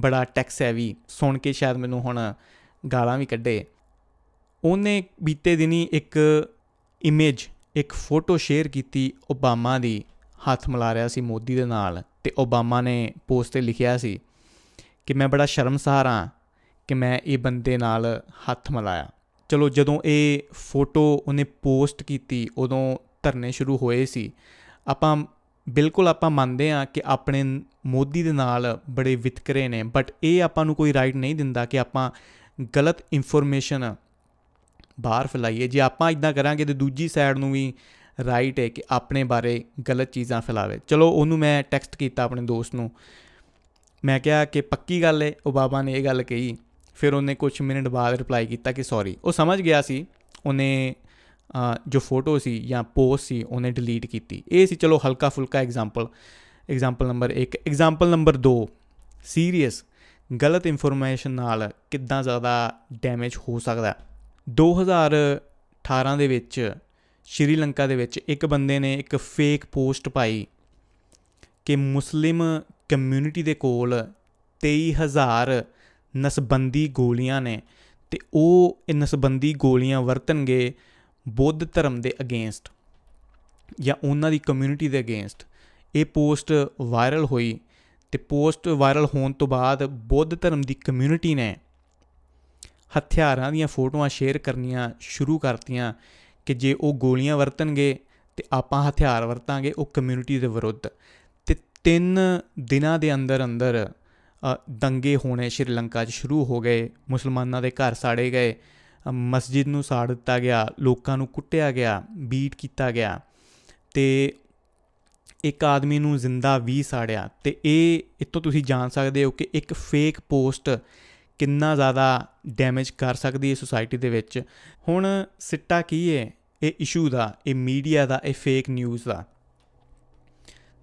A: ਬੜਾ ਟੈਕ ਸੈਵੀ ਸੁਣ ਕੇ ਸ਼ਾਇਦ ਮੈਨੂੰ ਹੁਣ ਗਾਲਾਂ ਵੀ ਕੱਢੇ ਉਹਨੇ ਬੀਤੇ ਦਿਨੀ ਇੱਕ ਇਮੇਜ ਇੱਕ ਫੋਟੋ ਸ਼ੇਅਰ ਕੀਤੀ ਓਬਾਮਾ ਦੀ ਹੱਥ ਮਿਲਾ ਰਿਹਾ ਸੀ ਮੋਦੀ ਦੇ ਨਾਲ ਤੇ ਓਬਾਮਾ ਨੇ ਪੋਸਟ ਤੇ ਲਿਖਿਆ ਸੀ ਕਿ ਮੈਂ ਬੜਾ ਸ਼ਰਮਸਾਰ ਹਾਂ ਕਿ ਮੈਂ ਇਹ ਬੰਦੇ ਨਾਲ ਹੱਥ ਮਿਲਾਇਆ ਚਲੋ ਜਦੋਂ ਇਹ ਫੋਟੋ ਉਹਨੇ ਪੋਸਟ ਕੀਤੀ ਉਦੋਂ ਧਰਨੇ ਸ਼ੁਰੂ ਹੋਏ ਸੀ ਆਪਾਂ ਬਿਲਕੁਲ ਆਪਾਂ ਮੰਨਦੇ ਆ ਕਿ ਆਪਣੇ ਮੋਦੀ ਦੇ ਨਾਲ ਬੜੇ ਵਿਤਕਰੇ ਨੇ ਬਟ ਇਹ ਆਪਾਂ ਨੂੰ ਕੋਈ ਰਾਈਟ ਨਹੀਂ ਦਿੰਦਾ ਕਿ ਆਪਾਂ ਗਲਤ ਇਨਫੋਰਮੇਸ਼ਨ ਬਾਹਰ ਫੈਲਾਈਏ ਜੇ ਆਪਾਂ ਇਦਾਂ ਕਰਾਂਗੇ ਤੇ ਦੂਜੀ ਸਾਈਡ ਨੂੰ ਵੀ ਰਾਈਟ ਹੈ ਕਿ ਆਪਣੇ ਬਾਰੇ ਗਲਤ ਚੀਜ਼ਾਂ ਫੈਲਾਵੇ ਚਲੋ ਉਹਨੂੰ ਮੈਂ ਟੈਕਸਟ ਕੀਤਾ ਆਪਣੇ ਦੋਸਤ ਨੂੰ ਮੈਂ ਕਿਹਾ ਕਿ ਪੱਕੀ ਗੱਲ ਹੈ ਉਹ ਬਾਬਾ ਨੇ ਇਹ ਗੱਲ ਕਹੀ ਫਿਰ ਉਹਨੇ ਕੁਝ ਮਿੰਟ ਬਾਅਦ ਰਿਪਲਾਈ ਕੀਤਾ ਕਿ ਸੌਰੀ ਉਹ ਸਮਝ ਗਿਆ ਸੀ ਉਹਨੇ ਜੋ ਫੋਟੋ ਸੀ ਜਾਂ ਪੋਸਟ ਸੀ ਉਹਨੇ ਡਿਲੀਟ ਕੀਤੀ ਇਹ ਸੀ ਚਲੋ ਹਲਕਾ ਫੁਲਕਾ example example number 1 example number 2 serious ਗਲਤ ਇਨਫੋਰਮੇਸ਼ਨ ਨਾਲ ਕਿੰਨਾ ਜ਼ਿਆਦਾ ਡੈਮੇਜ ਹੋ ਸਕਦਾ 2018 ਦੇ ਵਿੱਚ ਸ਼੍ਰੀਲੰਕਾ ਦੇ ਵਿੱਚ ਇੱਕ ਬੰਦੇ ਨੇ ਇੱਕ ਫੇਕ ਪੋਸਟ ਪਾਈ ਕਿ ਮੁਸਲਿਮ ਕਮਿਊਨਿਟੀ ਦੇ ਕੋਲ 23000 ਨਸਬੰਦੀ ਗੋਲੀਆਂ ਨੇ ਤੇ ਉਹ ਇਹ ਨਸਬੰਦੀ ਗੋਲੀਆਂ ਵਰਤਣਗੇ ਬੁੱਧ ਧਰਮ ਦੇ ਅਗੇਂਸਟ ਜਾਂ ਉਹਨਾਂ ਦੀ ਕਮਿਊਨਿਟੀ ਦੇ ਅਗੇਂਸਟ ਇਹ ਪੋਸਟ ਵਾਇਰਲ ਹੋਈ ਤੇ ਪੋਸਟ ਵਾਇਰਲ ਹੋਣ ਤੋਂ ਬਾਅਦ ਬੁੱਧ ਧਰਮ ਦੀ ਕਮਿਊਨਿਟੀ ਨੇ ਹਥਿਆਰਾਂ ਦੀਆਂ ਫੋਟੋਆਂ ਸ਼ੇਅਰ ਕਰਨੀਆਂ ਸ਼ੁਰੂ ਕਰਤੀਆਂ ਕਿ ਜੇ ਉਹ ਗੋਲੀਆਂ ਵਰਤਣਗੇ ਤੇ ਆਪਾਂ ਹਥਿਆਰ ਵਰਤਾਂਗੇ ਉਹ ਕਮਿਊਨਿਟੀ ਦੇ ਵਿਰੁੱਧ ਤੇ ਤਿੰਨ ਦਿਨਾਂ ਦੇ ਅੰਦਰ ਅੰਦਰ ਦੰਗੇ ਹੋਣੇ ਸ਼੍ਰੀਲੰਕਾ 'ਚ ਸ਼ੁਰੂ ਹੋ ਗਏ ਮੁਸਲਮਾਨਾਂ ਦੇ ਘਰ ਸਾੜੇ ਗਏ ਮਸਜਿਦ ਨੂੰ ਸਾੜ ਦਿੱਤਾ ਗਿਆ ਲੋਕਾਂ ਨੂੰ ਕੁੱਟਿਆ ਗਿਆ ਬੀਟ ਕੀਤਾ ਗਿਆ ਤੇ ਇੱਕ ਆਦਮੀ ਨੂੰ ਜ਼ਿੰਦਾ ਵੀ ਸਾੜਿਆ ਤੇ ਇਹ ਇਤੋਂ ਤੁਸੀਂ ਜਾਣ ਸਕਦੇ ਹੋ ਕਿ ਇੱਕ ਫੇਕ ਪੋਸਟ ਕਿੰਨਾ ਜ਼ਿਆਦਾ ਡੈਮੇਜ ਕਰ ਸਕਦੀ ਹੈ ਸੋਸਾਇਟੀ ਦੇ ਵਿੱਚ ਹੁਣ ਸਿੱਟਾ ਕੀ ਹੈ ਇਹ ਇਸ਼ੂ ਦਾ ਇਹ ਮੀਡੀਆ ਦਾ ਇਹ ਫੇਕ ਨਿਊਜ਼ ਦਾ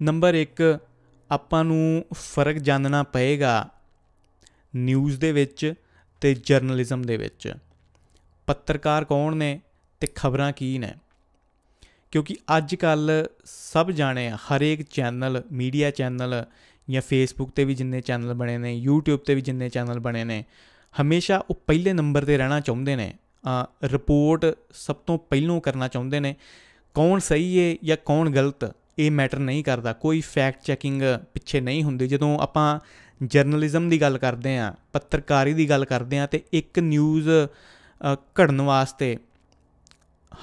A: ਨੰਬਰ 1 ਆਪਾਂ ਨੂੰ ਫਰਕ ਜਾਣਨਾ ਪਏਗਾ ਨਿਊਜ਼ ਦੇ ਵਿੱਚ ਤੇ ਜਰਨਲਿਜ਼ਮ ਦੇ ਵਿੱਚ ਪੱਤਰਕਾਰ ਕੌਣ ਨੇ ਤੇ ਖਬਰਾਂ ਕੀ ਨੇ ਕਿਉਂਕਿ ਅੱਜ ਕੱਲ ਸਭ ਜਾਣੇ ਆ ਹਰੇਕ ਚੈਨਲ ਮੀਡੀਆ ਚੈਨਲ ਜਾਂ ਫੇਸਬੁੱਕ ਤੇ ਵੀ ਜਿੰਨੇ ਚੈਨਲ ਬਣੇ ਨੇ YouTube ਤੇ ਵੀ ਜਿੰਨੇ ਚੈਨਲ ਬਣੇ ਨੇ ਹਮੇਸ਼ਾ ਉਹ ਪਹਿਲੇ ਨੰਬਰ ਤੇ ਰਹਿਣਾ ਚਾਹੁੰਦੇ ਨੇ ਆ ਰਿਪੋਰਟ ਸਭ ਤੋਂ ਪਹਿਲੋਂ ਕਰਨਾ ਚਾਹੁੰਦੇ ਨੇ ਕੌਣ ਸਹੀ ਹੈ ਜਾਂ ਕੌਣ ਗਲਤ ਇਹ ਮੈਟਰ ਨਹੀਂ ਕਰਦਾ ਕੋਈ ਫੈਕਟ ਚੈਕਿੰਗ ਪਿੱਛੇ ਨਹੀਂ ਹੁੰਦੀ ਜਦੋਂ ਆਪਾਂ ਜਰਨਲਿਜ਼ਮ ਦੀ ਗੱਲ ਕਰਦੇ ਆ ਪੱਤਰਕਾਰੀ ਦੀ ਗੱਲ ਕਰਦੇ ਆ ਤੇ ਇੱਕ ਨਿਊਜ਼ ਘੜਨ ਵਾਸਤੇ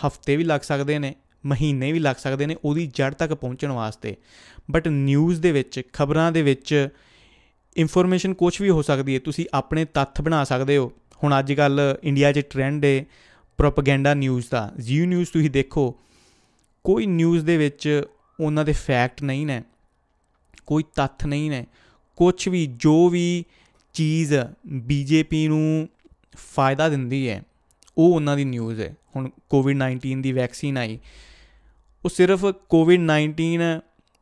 A: ਹਫਤੇ ਵੀ ਲੱਗ ਸਕਦੇ ਨੇ ਮਹੀਨੇ ਵੀ ਲੱਗ ਸਕਦੇ ਨੇ ਉਹਦੀ ਜੜ ਤੱਕ ਪਹੁੰਚਣ ਵਾਸਤੇ ਬਟ ਨਿਊਜ਼ ਦੇ ਵਿੱਚ ਖਬਰਾਂ ਦੇ ਵਿੱਚ ਇਨਫੋਰਮੇਸ਼ਨ ਕੁਝ ਵੀ ਹੋ ਸਕਦੀ ਹੈ ਤੁਸੀਂ ਆਪਣੇ ਤੱਥ ਬਣਾ ਸਕਦੇ ਹੋ ਹੁਣ ਅੱਜ ਕੱਲ ਇੰਡੀਆ 'ਚ ਟ੍ਰੈਂਡ ਹੈ ਪ੍ਰੋਪਗੈਂਡਾ ਨਿਊਜ਼ ਦਾ ਜੀ ਨਿਊਜ਼ ਤੁਸੀਂ ਦੇਖੋ ਕੋਈ ਨਿਊਜ਼ ਦੇ ਵਿੱਚ ਉਹਨਾਂ ਦੇ ਫੈਕਟ ਨਹੀਂ ਨੇ ਕੋਈ ਤੱਥ ਨਹੀਂ ਨੇ ਕੁਝ ਵੀ ਜੋ ਵੀ ਚੀਜ਼ ਬੀਜੇਪੀ ਨੂੰ ਫਾਇਦਾ ਦਿੰਦੀ ਹੈ ਉਹ ਉਹਨਾਂ ਦੀ ਨਿਊਜ਼ ਹੈ ਹੁਣ ਕੋਵਿਡ-19 ਦੀ ਵੈਕਸੀਨ ਆਈ ਉਹ ਸਿਰਫ ਕੋਵਿਡ-19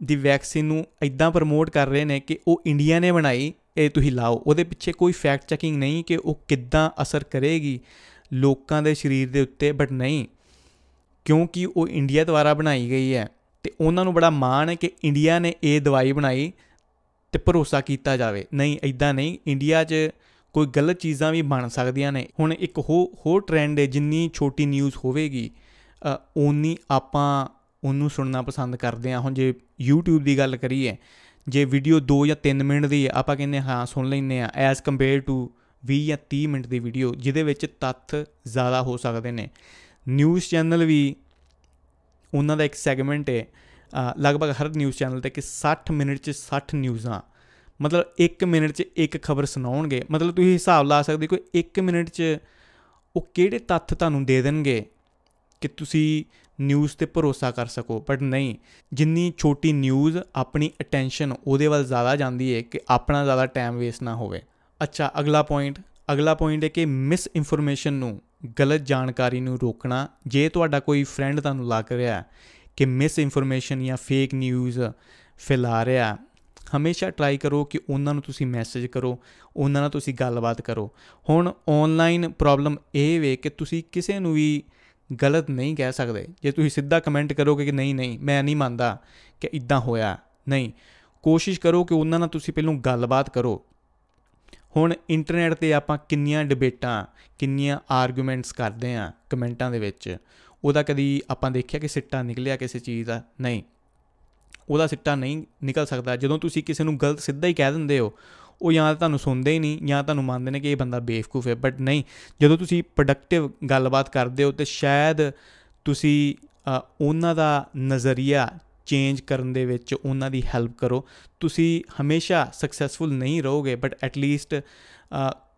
A: ਦੀ ਵੈਕਸੀਨ ਨੂੰ ਇਦਾਂ ਪ੍ਰਮੋਟ ਕਰ ਰਹੇ ਨੇ ਕਿ ਉਹ ਇੰਡੀਆ ਨੇ ਬਣਾਈ ਇਹ ਤੁਸੀਂ ਲਾਓ ਉਹਦੇ ਪਿੱਛੇ ਕੋਈ ਫੈਕਟ ਚੈਕਿੰਗ ਨਹੀਂ ਕਿ ਉਹ ਕਿੱਦਾਂ ਅਸਰ ਕਰੇਗੀ ਲੋਕਾਂ ਦੇ ਸਰੀਰ ਦੇ ਉੱਤੇ ਬਟ ਨਹੀਂ ਕਿਉਂਕਿ ਉਹ ਇੰਡੀਆ ਦੁਆਰਾ ਬਣਾਈ ਗਈ ਹੈ ਤੇ ਉਹਨਾਂ ਨੂੰ ਬੜਾ ਮਾਣ ਹੈ ਕਿ ਇੰਡੀਆ ਨੇ ਇਹ ਦਵਾਈ ਬਣਾਈ ਤੇ ਭਰੋਸਾ ਕੀਤਾ ਜਾਵੇ ਨਹੀਂ ਇਦਾਂ ਨਹੀਂ ਇੰਡੀਆ 'ਚ ਕੋਈ ਗਲਤ ਚੀਜ਼ਾਂ ਵੀ ਬਣ ਸਕਦੀਆਂ ਨੇ ਹੁਣ ਇੱਕ ਹੋ ਹੋਰ ਟ੍ਰੈਂਡ ਹੈ ਜਿੰਨੀ ਛੋਟੀ ਨਿਊਜ਼ ਹੋਵੇਗੀ ਓਨੀ ਆਪਾਂ ਉਹਨੂੰ ਸੁਣਨਾ ਪਸੰਦ ਕਰਦੇ ਆ ਹੁਣ ਜੇ YouTube ਦੀ ਗੱਲ ਕਰੀਏ ਜੇ ਵੀਡੀਓ 2 ਜਾਂ 3 ਮਿੰਟ ਦੀ ਹੈ ਆਪਾਂ ਕਹਿੰਦੇ ਹਾਂ ਸੁਣ ਲੈਨੇ ਆ ਐਸ ਕੰਪੇਅਰ ਟੂ 20 ਜਾਂ 30 ਮਿੰਟ ਦੀ ਵੀਡੀਓ ਜਿਹਦੇ ਵਿੱਚ ਤੱਥ ਜ਼ਿਆਦਾ ਹੋ ਸਕਦੇ ਨੇ ਨਿਊਜ਼ ਚੈਨਲ ਵੀ ਉਹਨਾਂ ਦਾ ਇੱਕ ਸੈਗਮੈਂਟ ਹੈ ਲਗਭਗ ਹਰ ਨਿਊਜ਼ ਚੈਨਲ ਤੇ ਕਿ 60 ਮਿੰਟ 'ਚ 60 ਨਿਊਜ਼ਾਂ ਮਤਲਬ 1 ਮਿੰਟ 'ਚ ਇੱਕ ਖਬਰ ਸੁਣਾਉਣਗੇ ਮਤਲਬ ਤੁਸੀਂ ਹਿਸਾਬ ਲਾ ਸਕਦੇ ਕੋਈ 1 ਮਿੰਟ 'ਚ ਉਹ ਕਿਹੜੇ ਤੱਥ ਤੁਹਾਨੂੰ ਦੇ ਦੇਣਗੇ ਕਿ ਤੁਸੀਂ ਨਿਊਜ਼ ਤੇ ਭਰੋਸਾ ਕਰ ਸਕੋ ਬਟ ਨਹੀਂ ਜਿੰਨੀ ਛੋਟੀ ਨਿਊਜ਼ ਆਪਣੀ ਅਟੈਂਸ਼ਨ ਉਹਦੇ ਵੱਲ ਜ਼ਿਆਦਾ ਜਾਂਦੀ ਹੈ ਕਿ ਆਪਣਾ ਜ਼ਿਆਦਾ ਟਾਈਮ ਵੇਸ ਨਾ ਹੋਵੇ ਅੱਛਾ ਅਗਲਾ ਪੁਆਇੰਟ ਅਗਲਾ ਪੁਆਇੰਟ ਹੈ ਕਿ ਮਿਸ ਇਨਫੋਰਮੇਸ਼ਨ ਨੂੰ ਗਲਤ ਜਾਣਕਾਰੀ ਨੂੰ ਰੋਕਣਾ ਜੇ ਤੁਹਾਡਾ ਕੋਈ ਫਰੈਂਡ ਤੁਹਾਨੂੰ ਲੱਗ ਰਿਹਾ ਕਿ ਮਿਸ ਇਨਫੋਰਮੇਸ਼ਨ ਜਾਂ ਫੇਕ ਨਿਊਜ਼ ਫੈਲਾ ਰਿਹਾ ਹਮੇਸ਼ਾ ਟਰਾਈ ਕਰੋ ਕਿ ਉਹਨਾਂ ਨੂੰ ਤੁਸੀਂ ਮੈਸੇਜ ਕਰੋ ਉਹਨਾਂ ਨਾਲ ਤੁਸੀਂ ਗੱਲਬਾਤ ਕਰੋ ਹੁਣ ਆਨਲਾਈਨ ਪ੍ਰੋਬਲਮ ਇਹ ਵੇ ਕਿ ਤੁਸੀਂ ਕਿਸੇ ਨੂੰ ਵੀ ਗਲਤ ਨਹੀਂ ਕਹਿ ਸਕਦੇ ਜੇ ਤੁਸੀਂ ਸਿੱਧਾ ਕਮੈਂਟ ਕਰੋਗੇ ਕਿ ਨਹੀਂ ਨਹੀਂ ਮੈਂ ਨਹੀਂ ਮੰਨਦਾ ਕਿ ਇਦਾਂ ਹੋਇਆ ਨਹੀਂ ਕੋਸ਼ਿਸ਼ ਕਰੋ ਕਿ ਉਹਨਾਂ ਨਾਲ ਤੁਸੀਂ ਪਹਿਲਾਂ ਗੱਲਬਾਤ ਕਰੋ ਹੁਣ ਇੰਟਰਨੈਟ ਤੇ ਆਪਾਂ ਕਿੰਨੀਆਂ ਡਿਬੇਟਾਂ ਕਿੰਨੀਆਂ ਆਰਗੂਮੈਂਟਸ ਕਰਦੇ ਆ ਕਮੈਂਟਾਂ ਦੇ ਵਿੱਚ ਉਹਦਾ ਕਦੀ ਆਪਾਂ ਦੇਖਿਆ ਕਿ ਸਿੱਟਾ ਨਿਕਲਿਆ ਕਿਸੇ ਚੀਜ਼ ਦਾ ਨਹੀਂ ਉਹਦਾ ਸਿੱਟਾ ਨਹੀਂ ਨਿਕਲ ਸਕਦਾ ਜਦੋਂ ਤੁਸੀਂ ਕਿਸੇ ਨੂੰ ਗਲਤ ਸਿੱਧਾ ਹੀ ਕਹਿ ਦਿੰਦੇ ਹੋ ਉਹ ਜਾਂ ਤਾਂ ਤੁਹਾਨੂੰ ਸੁਣਦੇ ਹੀ ਨਹੀਂ ਜਾਂ ਤੁਹਾਨੂੰ ਮੰਨਦੇ ਨੇ ਕਿ ਇਹ ਬੰਦਾ ਬੇਵਕੂਫ ਹੈ ਬਟ ਨਹੀਂ ਜਦੋਂ ਤੁਸੀਂ ਪ੍ਰੋਡਕਟਿਵ ਗੱਲਬਾਤ ਕਰਦੇ ਹੋ ਤੇ ਸ਼ਾਇਦ ਤੁਸੀਂ ਉਹਨਾਂ ਦਾ ਨਜ਼ਰੀਆ ਚੇਂਜ ਕਰਨ ਦੇ ਵਿੱਚ ਉਹਨਾਂ ਦੀ ਹੈਲਪ ਕਰੋ ਤੁਸੀਂ ਹਮੇਸ਼ਾ ਸਕਸੈਸਫੁਲ ਨਹੀਂ ਰਹੋਗੇ ਬਟ ਐਟ ਲੀਸਟ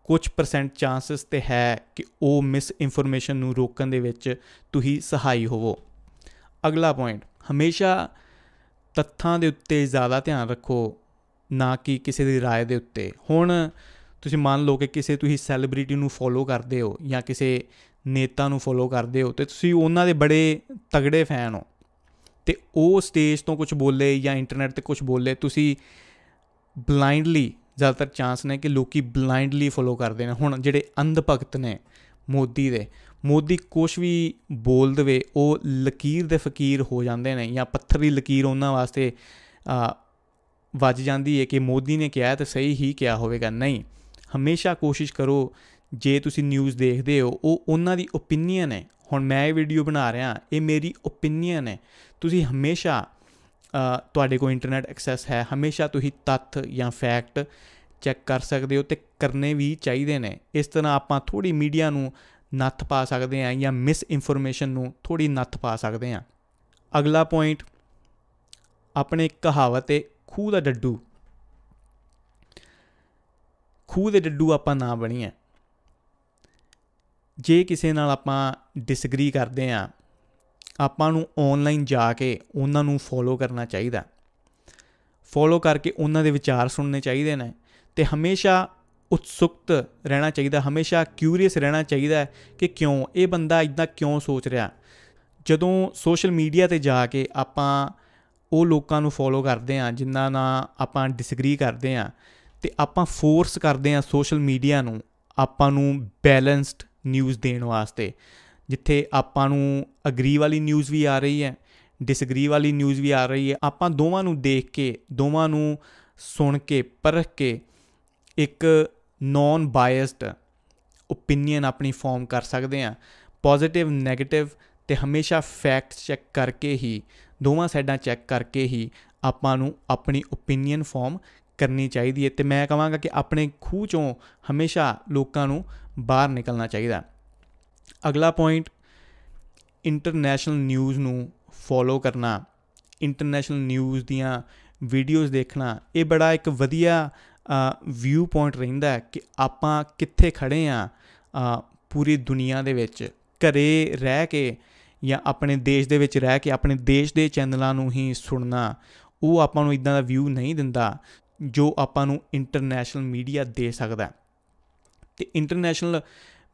A: ਕੁਝ ਪਰਸੈਂਟ ਚਾਂਸਸ ਤੇ ਹੈ ਕਿ ਉਹ ਮਿਸ ਇਨਫੋਰਮੇਸ਼ਨ ਨੂੰ ਰੋਕਣ ਦੇ ਵਿੱਚ ਤੁਸੀਂ ਸਹਾਈ ਹੋਵੋ ਅਗਲਾ ਪੁਆਇੰਟ ਹਮੇਸ਼ਾ ਤੱਥਾਂ ਦੇ ਉੱਤੇ ਜ਼ਿਆਦਾ ਧਿਆਨ ਰੱਖੋ ਨਾ ਕਿ ਕਿਸੇ ਦੀ رائے ਦੇ ਉੱਤੇ ਹੁਣ ਤੁਸੀਂ ਮੰਨ ਲਓ ਕਿ ਕਿਸੇ ਤੁਸੀਂ ਸੈਲੀਬ੍ਰਿਟੀ ਨੂੰ ਫੋਲੋ ਕਰਦੇ ਹੋ ਜਾਂ ਕਿਸੇ ਨੇਤਾ ਨੂੰ ਫੋਲੋ ਕਰਦੇ ਹੋ ਤੇ ਤੁਸੀਂ ਉਹਨਾਂ ਦੇ ਬੜੇ ਤਗੜੇ ਫੈਨ ਹੋ ਤੇ ਉਹ ਸਟੇਜ ਤੋਂ ਕੁਝ ਬੋਲੇ ਜਾਂ ਇੰਟਰਨੈਟ ਤੇ ਕੁਝ ਬੋਲੇ ਤੁਸੀਂ ਬਲਾਈਂਡਲੀ ਜ਼ਿਆਦਾਤਰ ਚਾਂਸ ਨੇ ਕਿ ਲੋਕੀ ਬਲਾਈਂਡਲੀ ਫੋਲੋ ਕਰਦੇ ਨੇ ਹੁਣ ਜਿਹੜੇ ਅੰਧ ਭਗਤ ਨੇ ਮੋਦੀ ਦੇ ਮੋਦੀ ਕੁਛ ਵੀ ਬੋਲ ਦੇਵੇ ਉਹ ਲਕੀਰ ਦੇ ਫਕੀਰ ਹੋ ਜਾਂਦੇ ਨੇ ਜਾਂ ਪੱਥਰ ਦੀ ਲਕੀਰ ਉਹਨਾਂ ਵਾਸਤੇ ਵੱਜ ਜਾਂਦੀ ਹੈ ਕਿ ਮੋਦੀ ਨੇ ਕਿਹਾ ਤਾਂ ਸਹੀ ਹੀ ਕਿਹਾ ਹੋਵੇਗਾ ਨਹੀਂ ਹਮੇਸ਼ਾ ਕੋਸ਼ਿਸ਼ ਕਰੋ ਜੇ ਤੁਸੀਂ ਨਿਊਜ਼ ਦੇਖਦੇ ਹੋ ਉਹ ਉਹਨਾਂ ਦੀ opinion ਹੈ ਹੁਣ ਮੈਂ ਇਹ ਵੀਡੀਓ ਬਣਾ ਰਿਹਾ ਇਹ ਮੇਰੀ opinion ਹੈ ਤੁਸੀਂ ਹਮੇਸ਼ਾ ਤੁਹਾਡੇ ਕੋਲ ਇੰਟਰਨੈਟ ਐਕਸੈਸ ਹੈ ਹਮੇਸ਼ਾ ਤੁਸੀਂ ਤੱਥ ਜਾਂ ਫੈਕਟ ਚੈੱਕ ਕਰ ਸਕਦੇ ਹੋ ਤੇ ਕਰਨੇ ਵੀ ਚਾਹੀਦੇ ਨੇ ਇਸ ਤਰ੍ਹਾਂ ਆਪਾਂ ਥੋੜੀ ਮੀਡੀਆ ਨੂੰ ਨੱਥ ਪਾ ਸਕਦੇ ਆ ਜਾਂ ਮਿਸ ਇਨਫੋਰਮੇਸ਼ਨ ਨੂੰ ਥੋੜੀ ਨੱਥ ਪਾ ਸਕਦੇ ਆ ਅਗਲਾ ਪੁਆਇੰਟ ਆਪਣੇ ਕਹਾਵਤ ਹੈ ਖੂਹ ਦਾ ਡੱਡੂ ਖੂਹ ਦੇ ਡੱਡੂ ਆਪਾਂ ਨਾ ਬਣੀਏ ਜੇ ਕਿਸੇ ਨਾਲ ਆਪਾਂ ਡਿਸਐਗਰੀ ਕਰਦੇ ਆ ਆਪਾਂ ਨੂੰ ਆਨਲਾਈਨ ਜਾ ਕੇ ਉਹਨਾਂ ਨੂੰ ਫੋਲੋ ਕਰਨਾ ਚਾਹੀਦਾ ਫੋਲੋ ਕਰਕੇ ਉਹਨਾਂ ਦੇ ਵਿਚਾਰ ਸੁਣਨੇ ਚਾਹੀਦੇ ਨੇ ਤੇ ਹਮੇਸ਼ਾ ਉਤਸੁਕਤ ਰਹਿਣਾ ਚਾਹੀਦਾ ਹਮੇਸ਼ਾ ਕਿਊਰੀਅਸ ਰਹਿਣਾ ਚਾਹੀਦਾ ਕਿ ਕਿਉਂ ਇਹ ਬੰਦਾ ਇਦਾਂ ਕਿਉਂ ਸੋਚ ਰਿਹਾ ਜਦੋਂ ਸੋਸ਼ਲ ਮੀਡੀਆ ਤੇ ਜਾ ਕੇ ਆਪਾਂ ਉਹ ਲੋਕਾਂ ਨੂੰ ਫੋਲੋ ਕਰਦੇ ਆ ਜਿਨ੍ਹਾਂ ਨਾਲ ਆਪਾਂ ਡਿਸਐਗਰੀ ਕਰਦੇ ਆ ਤੇ ਆਪਾਂ ਫੋਰਸ ਕਰਦੇ ਆ ਸੋਸ਼ਲ ਮੀਡੀਆ ਨੂੰ ਆਪਾਂ ਨੂੰ ਬੈਲੈਂਸਡ ਨਿਊਜ਼ ਦੇਣ ਵਾਸਤੇ ਜਿੱਥੇ ਆਪਾਂ ਨੂੰ ਅਗਰੀ ਵਾਲੀ ਨਿਊਜ਼ ਵੀ ਆ ਰਹੀ ਹੈ ਡਿਸਐਗਰੀ ਵਾਲੀ ਨਿਊਜ਼ ਵੀ ਆ ਰਹੀ ਹੈ ਆਪਾਂ ਦੋਵਾਂ ਨੂੰ ਦੇਖ ਕੇ ਦੋਵਾਂ ਨੂੰ ਸੁਣ ਕੇ ਪਰਖ ਕੇ ਇੱਕ ਨਾਨ ਬਾਇਸਡ ਓਪੀਨੀਅਨ ਆਪਣੀ ਫਾਰਮ ਕਰ ਸਕਦੇ ਆ ਪੋਜ਼ਿਟਿਵ 네ਗੇਟਿਵ ਤੇ ਹਮੇਸ਼ਾ ਫੈਕਟ ਚੈੱਕ ਕਰਕੇ ਹੀ ਦੋਵਾਂ ਸਾਈਡਾਂ ਚੈੱਕ ਕਰਕੇ ਹੀ ਆਪਾਂ ਨੂੰ ਆਪਣੀ ਓਪੀਨੀਅਨ ਫਾਰਮ ਕਰਨੀ ਚਾਹੀਦੀ ਹੈ ਤੇ ਮੈਂ ਕਹਾਂਗਾ ਕਿ ਆਪਣੇ ਖੂਹ ਚੋਂ ਹਮੇਸ਼ਾ ਲੋਕਾਂ ਨੂੰ ਬਾਹਰ ਨਿਕਲਣਾ ਚਾਹੀਦਾ ਅਗਲਾ ਪੁਆਇੰਟ ਇੰਟਰਨੈਸ਼ਨਲ ਨਿਊਜ਼ ਨੂੰ ਫੋਲੋ ਕਰਨਾ ਇੰਟਰਨੈਸ਼ਨਲ ਨਿਊਜ਼ ਦੀਆਂ ਵੀਡੀਓਜ਼ ਦੇਖਣਾ ਇਹ ਬੜਾ ਇੱਕ ਵਧੀਆ ਵਿਊ ਪੁਆਇੰਟ ਰਹਿੰਦਾ ਹੈ ਕਿ ਆਪਾਂ ਕਿੱਥੇ ਖੜੇ ਆ ਪੂਰੀ ਦੁਨੀਆ ਦੇ ਵਿੱਚ ਘਰੇ ਰਹਿ ਕੇ ਜਾਂ ਆਪਣੇ ਦੇਸ਼ ਦੇ ਵਿੱਚ ਰਹਿ ਕੇ ਆਪਣੇ ਦੇਸ਼ ਦੇ ਚੈਨਲਾਂ ਨੂੰ ਹੀ ਸੁਣਨਾ ਉਹ ਆਪਾਂ ਨੂੰ ਇਦਾਂ ਦਾ ਵਿਊ ਨਹੀਂ ਦਿੰਦਾ ਜੋ ਆਪਾਂ ਨੂੰ ਇੰਟਰਨੈਸ਼ਨਲ ਮੀਡੀਆ ਦੇ ਸਕਦਾ ਤੇ ਇੰਟਰਨੈਸ਼ਨਲ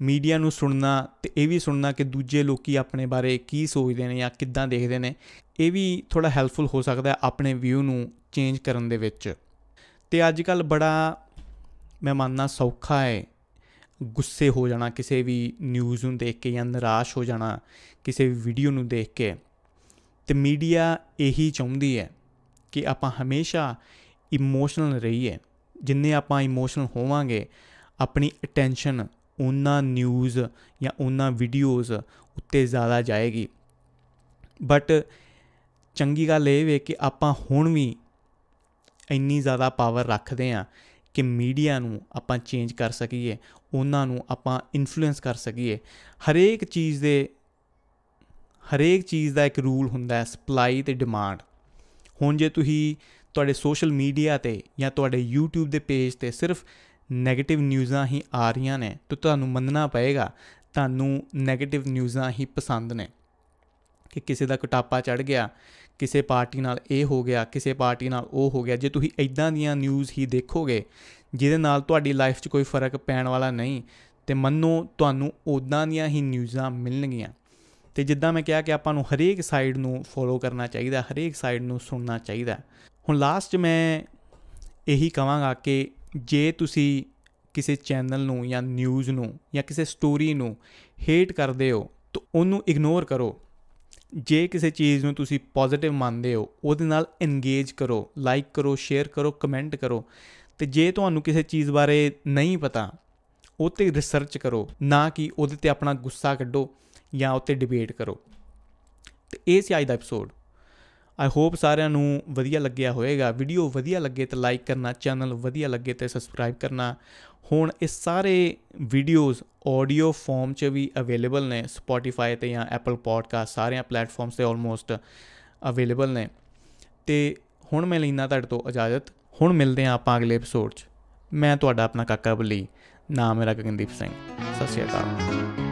A: ਮੀਡੀਆ ਨੂੰ ਸੁਣਨਾ ਤੇ ਇਹ ਵੀ ਸੁਣਨਾ ਕਿ ਦੂਜੇ ਲੋਕੀ ਆਪਣੇ ਬਾਰੇ ਕੀ ਸੋਚਦੇ ਨੇ ਜਾਂ ਕਿੱਦਾਂ ਦੇਖਦੇ ਨੇ ਇਹ ਵੀ ਥੋੜਾ ਹੈਲਪਫੁਲ ਹੋ ਸਕਦਾ ਆਪਣੇ ਵਿਊ ਨੂੰ ਚੇਂਜ ਕਰਨ ਦੇ ਵਿੱਚ ਤੇ ਅੱਜ ਕੱਲ ਬੜਾ ਮੈਂ ਮੰਨਣਾ ਸੌਖਾ ਹੈ ਗੁੱਸੇ ਹੋ ਜਾਣਾ ਕਿਸੇ ਵੀ ਨਿਊਜ਼ ਨੂੰ ਦੇਖ ਕੇ ਜਾਂ ਨਿਰਾਸ਼ ਹੋ ਜਾਣਾ ਕਿਸੇ ਵੀ ਵੀਡੀਓ ਨੂੰ ਦੇਖ ਕੇ ਤੇ ਮੀਡੀਆ ਇਹੀ ਚਾਹੁੰਦੀ ਹੈ ਕਿ ਆਪਾਂ ਹਮੇਸ਼ਾ ਇਮੋਸ਼ਨਲ ਰਹੀਏ ਜਿੰਨੇ ਆਪਾਂ ਇਮੋਸ਼ਨਲ ਹੋਵਾਂਗੇ ਆਪਣੀ ਅਟੈਂਸ਼ਨ ਉਹਨਾਂ ਨਿਊਜ਼ ਜਾਂ ਉਹਨਾਂ ਵੀਡੀਓਜ਼ ਉੱਤੇ ਜ਼ਿਆਦਾ ਜਾਏਗੀ ਬਟ ਚੰਗੀ ਗੱਲ ਇਹ ਵੇ ਕਿ ਆਪਾਂ ਹੁਣ ਵੀ ਇੰਨੀ ਜ਼ਿਆਦਾ ਪਾਵਰ ਰੱਖਦੇ ਆ ਕਿ ਮੀਡੀਆ ਨੂੰ ਆਪਾਂ ਚੇਂਜ ਕਰ ਸਕੀਏ ਉਹਨਾਂ ਨੂੰ ਆਪਾਂ ਇਨਫਲੂਐਂਸ ਕਰ ਸਕੀਏ ਹਰੇਕ ਚੀਜ਼ ਦੇ ਹਰੇਕ ਚੀਜ਼ ਦਾ ਇੱਕ ਰੂਲ ਹੁੰਦਾ ਹੈ ਸਪਲਾਈ ਤੇ ਡਿਮਾਂਡ ਹੁਣ ਜੇ ਤੁਸੀਂ ਤੁਹਾਡੇ ਸੋਸ਼ਲ ਮੀਡੀਆ ਤੇ ਜਾਂ ਤੁਹਾਡੇ YouTube ਦੇ ਪੇਜ ਤੇ ਸਿਰਫ 네ਗੇਟਿਵ ਨਿਊਜ਼ਾਂ ਹੀ ਆ ਰਹੀਆਂ ਨੇ ਤਾਂ ਤੁਹਾਨੂੰ ਮੰਨਣਾ ਪਏਗਾ ਤੁਹਾਨੂੰ 네ਗੇਟਿਵ ਨਿਊਜ਼ਾਂ ਹੀ ਪਸੰਦ ਨੇ ਕਿ ਕਿਸੇ ਦਾ ਕਟਾਪਾ ਚੜ ਗਿਆ ਕਿਸੇ ਪਾਰਟੀ ਨਾਲ ਇਹ ਹੋ ਗਿਆ ਕਿਸੇ ਪਾਰਟੀ ਨਾਲ ਉਹ ਹੋ ਗਿਆ ਜੇ ਤੁਸੀਂ ਇਦਾਂ ਦੀਆਂ ਨਿਊਜ਼ ਹੀ ਦੇਖੋਗੇ ਜਿਹਦੇ ਨਾਲ ਤੁਹਾਡੀ ਲਾਈਫ 'ਚ ਕੋਈ ਫਰਕ ਪੈਣ ਵਾਲਾ ਨਹੀਂ ਤੇ ਮੰਨੋ ਤੁਹਾਨੂੰ ਉਦਾਂ ਦੀਆਂ ਹੀ ਨਿਊਜ਼ਾਂ ਮਿਲਣਗੀਆਂ ਤੇ ਜਿੱਦਾਂ ਮੈਂ ਕਿਹਾ ਕਿ ਆਪਾਂ ਨੂੰ ਹਰੇਕ ਸਾਈਡ ਨੂੰ ਫੋਲੋ ਕਰਨਾ ਚਾਹੀਦਾ ਹਰੇਕ ਸਾਈਡ ਨੂੰ ਸੁਣਨਾ ਚਾਹੀਦਾ ਹੁਣ ਲਾਸਟ ਮੈਂ ਇਹੀ ਕਹਾਂਗਾ ਕਿ ਜੇ ਤੁਸੀਂ ਕਿਸੇ ਚੈਨਲ ਨੂੰ ਜਾਂ ਨਿਊਜ਼ ਨੂੰ ਜਾਂ ਕਿਸੇ ਸਟੋਰੀ ਨੂੰ ਹੇਟ ਕਰਦੇ ਹੋ ਤਾਂ ਉਹਨੂੰ ਇਗਨੋਰ ਕਰੋ ਜੇ ਕਿਸੇ ਚੀਜ਼ ਨੂੰ ਤੁਸੀਂ ਪੋਜ਼ਿਟਿਵ ਮੰਨਦੇ ਹੋ ਉਹਦੇ ਨਾਲ ਇੰਗੇਜ ਕਰੋ ਲਾਈਕ ਕਰੋ ਸ਼ੇਅਰ ਕਰੋ ਕਮੈਂਟ ਕਰੋ ਤੇ ਜੇ ਤੁਹਾਨੂੰ ਕਿਸੇ ਚੀਜ਼ ਬਾਰੇ ਨਹੀਂ ਪਤਾ ਉਹਤੇ ਰਿਸਰਚ ਕਰੋ ਨਾ ਕਿ ਉਹਦੇ ਤੇ ਆਪਣਾ ਗੁੱਸਾ ਕੱਢੋ ਜਾਂ ਉੱਤੇ ਡਿਬੇਟ ਕਰੋ ਤੇ ਇਹ ਸੀ ਅੱਜ ਦਾ ਐਪੀਸੋਡ ਆਈ ਹੋਪ ਸਾਰਿਆਂ ਨੂੰ ਵਧੀਆ ਲੱਗਿਆ ਹੋਵੇਗਾ ਵੀਡੀਓ ਵਧੀਆ ਲੱਗੇ ਤਾਂ ਲਾਈਕ ਕਰਨਾ ਚੈਨਲ ਵਧੀਆ ਲੱਗੇ ਤੇ ਸਬਸਕ੍ਰਾਈਬ ਕਰਨਾ ਹੁਣ ਇਹ ਸਾਰੇ ਵੀਡੀਓਜ਼ ਆਡੀਓ ਫਾਰਮ 'ਚ ਵੀ ਅਵੇਲੇਬਲ ਨੇ Spotify ਤੇ ਜਾਂ Apple Podcast ਸਾਰਿਆਂ ਪਲੇਟਫਾਰਮਸ ਤੇ ਆਲਮੋਸਟ ਅਵੇਲੇਬਲ ਨੇ ਤੇ ਹੁਣ ਮੈਂ ਲੈਣਾ ਤੁਹਾਡੇ ਤੋਂ ਇਜਾਜ਼ਤ ਹੁਣ ਮਿਲਦੇ ਆਂ ਆਪਾਂ ਅਗਲੇ ਐਪੀਸੋਡ 'ਚ ਮੈਂ ਤੁਹਾਡਾ ਆਪਣਾ ਕਾਕਾ ਬਲੀ ਨਾਮ ਮੇਰਾ ਗਗਨਦੀਪ ਸਿੰਘ ਸਤਿ ਸ਼੍ਰੀ ਅਕਾਲ